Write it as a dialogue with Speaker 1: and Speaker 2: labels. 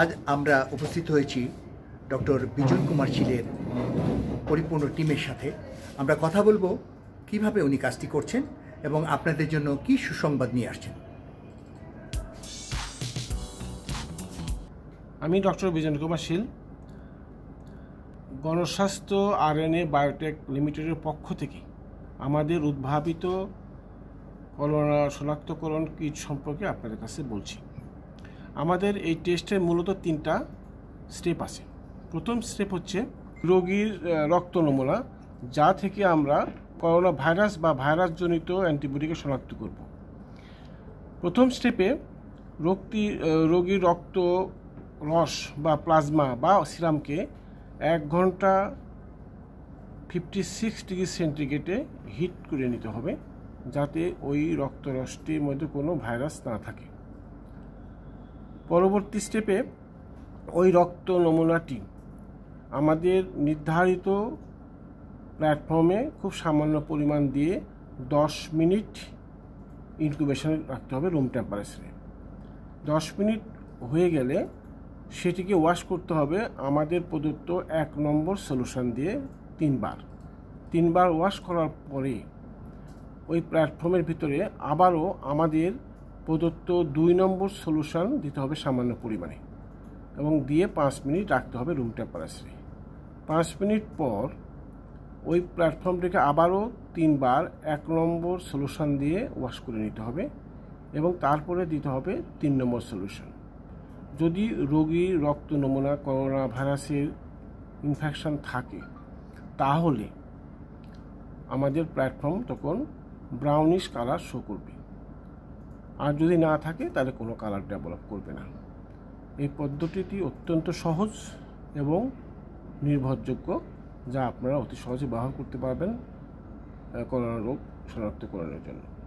Speaker 1: আজ আমরা উপস্থিত হয়েছি ডক্টর বিজন কুমার শিলের পরিপূর্ণ টিমের সাথে আমরা কথা বলবো কিভাবে উনি কাজটি করছেন এবং আপনাদের জন্য কি সুসংবাদ নিয়ে আসছেন
Speaker 2: আমি ডক্টর বিজন কুমার শীল গণস্বাস্থ্য আরএনএ বায়োটেক লিমিটেডের পক্ষ থেকে আমাদের উদ্ভাবিত করোনা শনাক্তকরণ কিট সম্পর্কে আপনাদের কাছে বলছি আমাদের এই টেস্টের মূলত তিনটা স্টেপ আছে প্রথম স্টেপ হচ্ছে রোগীর রক্ত নমুনা যা থেকে আমরা করোনা ভাইরাস বা ভাইরাসজনিত অ্যান্টিবডিকে শনাক্ত করব প্রথম স্টেপে রোগটি রোগীর রক্ত রস বা প্লাজমা বা সিরামকে এক ঘন্টা ফিফটি সিক্স ডিগ্রি সেন্টিগ্রেডে হিট করে নিতে হবে যাতে ওই রক্তরসটির মধ্যে কোনো ভাইরাস না থাকে পরবর্তী স্টেপে ওই রক্ত নমুনাটি আমাদের নির্ধারিত প্ল্যাটফর্মে খুব সামান্য পরিমাণ দিয়ে 10 মিনিট ইনকুবেশন রাখতে হবে রুম টেম্পারেচারে 10 মিনিট হয়ে গেলে সেটিকে ওয়াশ করতে হবে আমাদের প্রদত্ত এক নম্বর সলিউশন দিয়ে তিনবার তিনবার ওয়াশ করার পরে ওই প্ল্যাটফর্মের ভিতরে আবারও আমাদের প্রদত্ত দুই নম্বর সলিউশন দিতে হবে সামান্য পরিমাণে এবং দিয়ে পাঁচ মিনিট রাখতে হবে রুম টেম্পারেচারে পাঁচ মিনিট পর ওই প্ল্যাটফর্মটিকে আবারও তিনবার এক নম্বর সলিউশন দিয়ে ওয়াশ করে নিতে হবে এবং তারপরে দিতে হবে তিন নম্বর সলিউশন যদি রোগীর রক্ত নমুনা করোনা ভাইরাসের ইনফেকশান থাকে তাহলে আমাদের প্ল্যাটফর্ম তখন ব্রাউনিশ কালার শো করবে আর যদি না থাকে তাহলে কোনো কালার ডেভেলপ করবে না এই পদ্ধতিটি অত্যন্ত সহজ এবং নির্ভরযোগ্য যা আপনারা অতি সহজে ব্যবহার করতে পারবেন করোনা রোগ শনাক্তকরণের জন্য